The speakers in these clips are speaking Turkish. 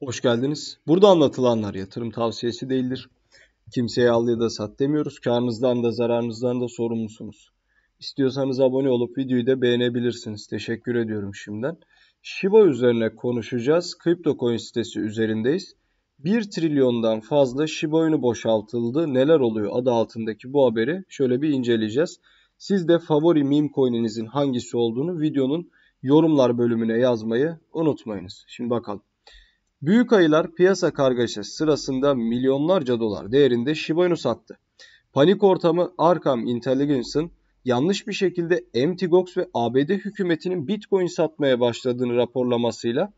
Hoş geldiniz. Burada anlatılanlar yatırım tavsiyesi değildir. Kimseye al ya da sat demiyoruz. Karnınızdan da zararınızdan da sorumlusunuz. İstiyorsanız abone olup videoyu da beğenebilirsiniz. Teşekkür ediyorum şimdiden. Shiba üzerine konuşacağız. CryptoCoin sitesi üzerindeyiz. 1 trilyondan fazla Shiba Inu boşaltıldı. Neler oluyor adı altındaki bu haberi şöyle bir inceleyeceğiz. Siz de favori meme coin'inizin hangisi olduğunu videonun yorumlar bölümüne yazmayı unutmayınız. Şimdi bakalım. Büyük ayılar piyasa kargaşası sırasında milyonlarca dolar değerinde Shiba Inu sattı. Panik ortamı Arkham Intelligence'ın yanlış bir şekilde MTGOX ve ABD hükümetinin Bitcoin satmaya başladığını raporlamasıyla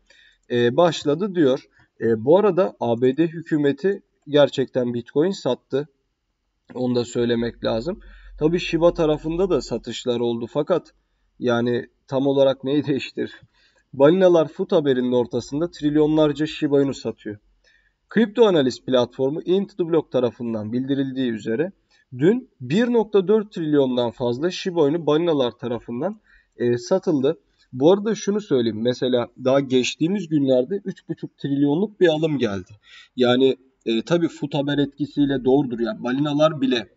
e, başladı diyor. E, bu arada ABD hükümeti gerçekten Bitcoin sattı. Onu da söylemek lazım. Tabi Shiba tarafında da satışlar oldu fakat yani tam olarak neyi değiştir? balinalar food haberinin ortasında trilyonlarca Shiba Inu satıyor. Kripto analiz platformu Into the Block tarafından bildirildiği üzere dün 1.4 trilyondan fazla Shiba Inu balinalar tarafından e, satıldı. Bu arada şunu söyleyeyim. Mesela daha geçtiğimiz günlerde 3,5 trilyonluk bir alım geldi. Yani e, tabii FUT haber etkisiyle doğrudur. Yani balinalar bile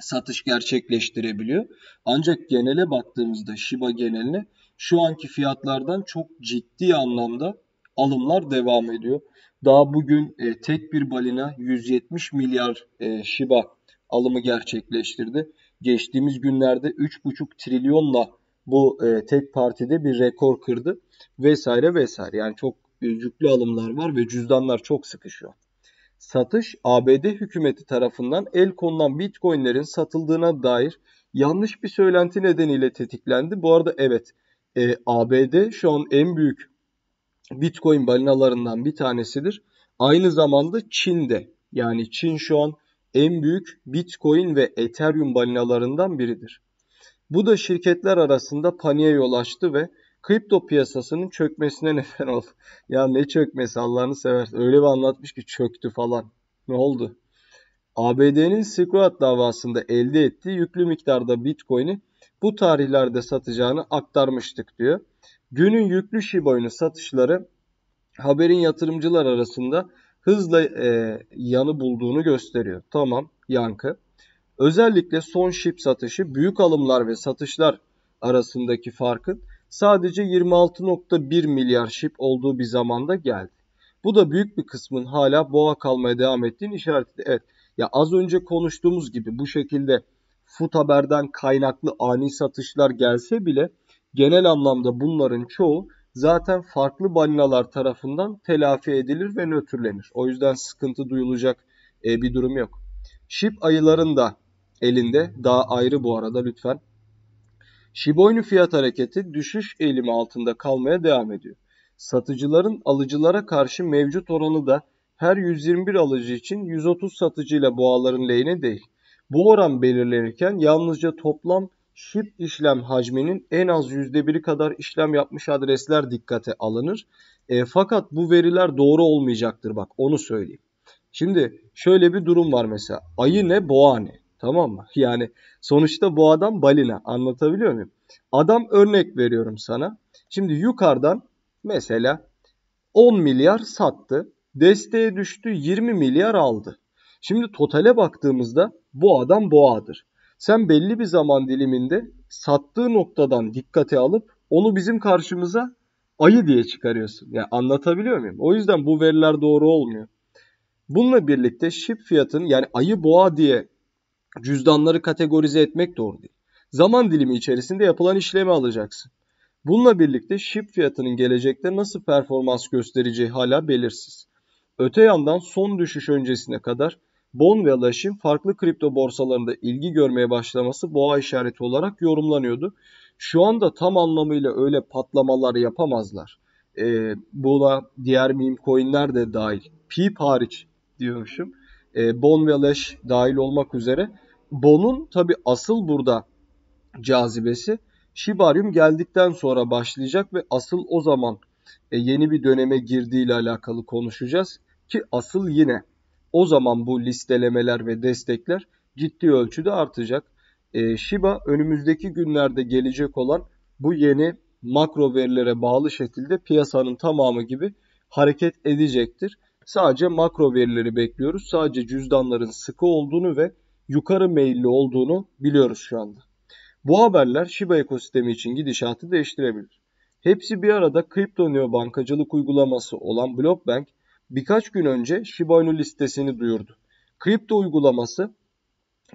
satış gerçekleştirebiliyor. Ancak genele baktığımızda Shiba geneline şu anki fiyatlardan çok ciddi anlamda alımlar devam ediyor. Daha bugün e, tek bir balina 170 milyar e, Shiba alımı gerçekleştirdi. Geçtiğimiz günlerde 3,5 trilyonla bu e, tek partide bir rekor kırdı vesaire vesaire. Yani çok yüklü alımlar var ve cüzdanlar çok sıkışıyor. Satış ABD hükümeti tarafından el konulan Bitcoin'lerin satıldığına dair yanlış bir söylenti nedeniyle tetiklendi. Bu arada evet e, ABD şu an en büyük Bitcoin balinalarından bir tanesidir. Aynı zamanda Çin'de yani Çin şu an en büyük Bitcoin ve Ethereum balinalarından biridir. Bu da şirketler arasında paniğe yol açtı ve kripto piyasasının çökmesine neden oldu. Ya ne çökmesi Allah'ını seversen öyle bir anlatmış ki çöktü falan. Ne oldu? ABD'nin Silk davasında elde ettiği yüklü miktarda Bitcoin'i bu tarihlerde satacağını aktarmıştık diyor. Günün yüklü Shiba satışları haberin yatırımcılar arasında hızla e, yanı bulduğunu gösteriyor. Tamam yankı. Özellikle son ship satışı büyük alımlar ve satışlar arasındaki farkın sadece 26.1 milyar ship olduğu bir zamanda geldi. Bu da büyük bir kısmın hala boğa kalmaya devam ettiğini işaret ediyor. Evet ya az önce konuştuğumuz gibi bu şekilde fut haberden kaynaklı ani satışlar gelse bile genel anlamda bunların çoğu zaten farklı balinalar tarafından telafi edilir ve nötrlenir. O yüzden sıkıntı duyulacak e, bir durum yok. Şip ayıların da elinde daha ayrı bu arada lütfen. Shiba fiyat hareketi düşüş eğilimi altında kalmaya devam ediyor. Satıcıların alıcılara karşı mevcut oranı da her 121 alıcı için 130 satıcıyla boğaların lehine değil. Bu oran belirlenirken yalnızca toplam şip işlem hacminin en az %1'i kadar işlem yapmış adresler dikkate alınır. E, fakat bu veriler doğru olmayacaktır bak onu söyleyeyim. Şimdi şöyle bir durum var mesela. Ayı ne boğa ne? Tamam mı? Yani sonuçta bu adam balina. Anlatabiliyor muyum? Adam örnek veriyorum sana. Şimdi yukarıdan mesela 10 milyar sattı. Desteğe düştü 20 milyar aldı. Şimdi totale baktığımızda bu adam boğadır. Sen belli bir zaman diliminde sattığı noktadan dikkate alıp onu bizim karşımıza ayı diye çıkarıyorsun. Yani anlatabiliyor muyum? O yüzden bu veriler doğru olmuyor. Bununla birlikte ship fiyatın yani ayı boğa diye cüzdanları kategorize etmek doğru değil. Zaman dilimi içerisinde yapılan işlemi alacaksın. Bununla birlikte ship fiyatının gelecekte nasıl performans göstereceği hala belirsiz. Öte yandan son düşüş öncesine kadar Bon ve Lash'in farklı kripto borsalarında ilgi görmeye başlaması boğa işareti olarak yorumlanıyordu. Şu anda tam anlamıyla öyle patlamalar yapamazlar. E, buna diğer meme coinler de dahil. Peep hariç diyormuşum. E, ee, bon ve Lash dahil olmak üzere. Bon'un tabi asıl burada cazibesi Shibarium geldikten sonra başlayacak ve asıl o zaman e, yeni bir döneme girdiğiyle alakalı konuşacağız. Ki asıl yine o zaman bu listelemeler ve destekler ciddi ölçüde artacak. E, Shiba önümüzdeki günlerde gelecek olan bu yeni makro verilere bağlı şekilde piyasanın tamamı gibi hareket edecektir. Sadece makro verileri bekliyoruz. Sadece cüzdanların sıkı olduğunu ve yukarı meyilli olduğunu biliyoruz şu anda. Bu haberler Shiba ekosistemi için gidişatı değiştirebilir. Hepsi bir arada kripto neo bankacılık uygulaması olan Blockbank birkaç gün önce Shiba Inu listesini duyurdu. Kripto uygulaması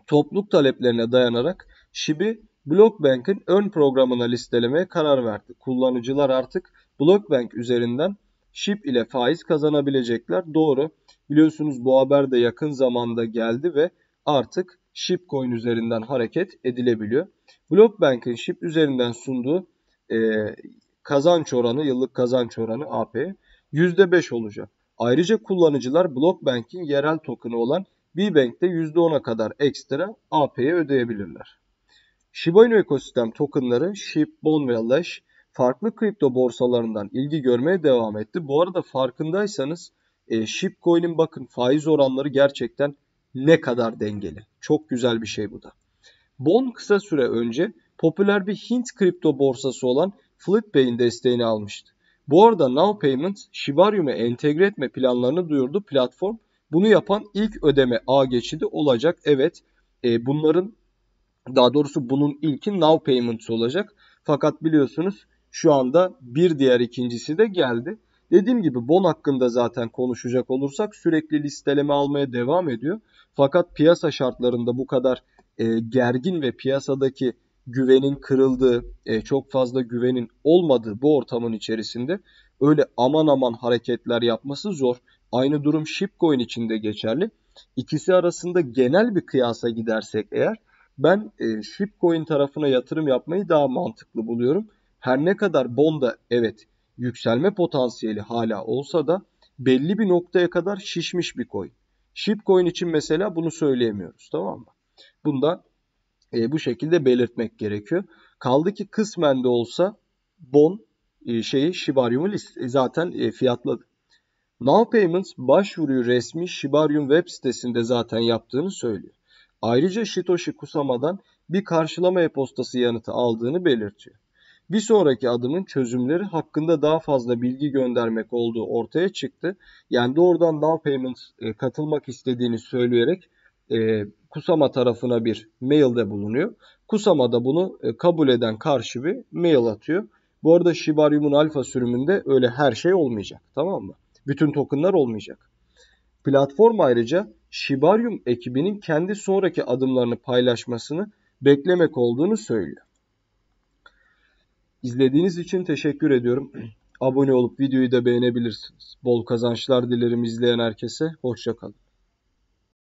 topluluk taleplerine dayanarak Shibi Blockbank'in ön programına listelemeye karar verdi. Kullanıcılar artık Blockbank üzerinden SHIB ile faiz kazanabilecekler. Doğru. Biliyorsunuz bu haber de yakın zamanda geldi ve artık SHIB coin üzerinden hareket edilebiliyor. Blockbank'in SHIB üzerinden sunduğu e, kazanç oranı, yıllık kazanç oranı AP %5 olacak. Ayrıca kullanıcılar Blockbank'in yerel token'ı olan Bbank'te %10'a kadar ekstra AP'ye ödeyebilirler. Shiba Inu ekosistem tokenları SHIB, BON ve LASH farklı kripto borsalarından ilgi görmeye devam etti. Bu arada farkındaysanız e, SHIB coin'in bakın faiz oranları gerçekten ne kadar dengeli. Çok güzel bir şey bu da. BON kısa süre önce popüler bir Hint kripto borsası olan Flipbay'in desteğini almıştı. Bu arada Now Payment, Shibarium'e entegre etme planlarını duyurdu platform. Bunu yapan ilk ödeme ağ geçidi olacak. Evet e, bunların daha doğrusu bunun ilki Now Payments olacak. Fakat biliyorsunuz şu anda bir diğer ikincisi de geldi. Dediğim gibi bon hakkında zaten konuşacak olursak sürekli listeleme almaya devam ediyor. Fakat piyasa şartlarında bu kadar e, gergin ve piyasadaki güvenin kırıldığı, e, çok fazla güvenin olmadığı bu ortamın içerisinde öyle aman aman hareketler yapması zor. Aynı durum Shipcoin için de geçerli. İkisi arasında genel bir kıyasa gidersek eğer ben e, Shipcoin tarafına yatırım yapmayı daha mantıklı buluyorum. Her ne kadar Bonda evet yükselme potansiyeli hala olsa da belli bir noktaya kadar şişmiş bir coin. Shipcoin için mesela bunu söyleyemiyoruz tamam mı? Bunda e, bu şekilde belirtmek gerekiyor. Kaldı ki kısmen de olsa bon e, şeyi Shibarium'u list, e, zaten e, fiyatladı. Now Payments başvuruyu resmi Shibarium web sitesinde zaten yaptığını söylüyor. Ayrıca Shitoshi Kusama'dan bir karşılama e-postası yanıtı aldığını belirtiyor. Bir sonraki adımın çözümleri hakkında daha fazla bilgi göndermek olduğu ortaya çıktı. Yani doğrudan Now Payments e, katılmak istediğini söyleyerek e, Kusama tarafına bir mailde bulunuyor. Kusama da bunu e, kabul eden karşı bir mail atıyor. Bu arada Shibarium'un alfa sürümünde öyle her şey olmayacak. Tamam mı? Bütün tokenlar olmayacak. Platform ayrıca Shibarium ekibinin kendi sonraki adımlarını paylaşmasını beklemek olduğunu söylüyor. İzlediğiniz için teşekkür ediyorum. Abone olup videoyu da beğenebilirsiniz. Bol kazançlar dilerim izleyen herkese. Hoşçakalın.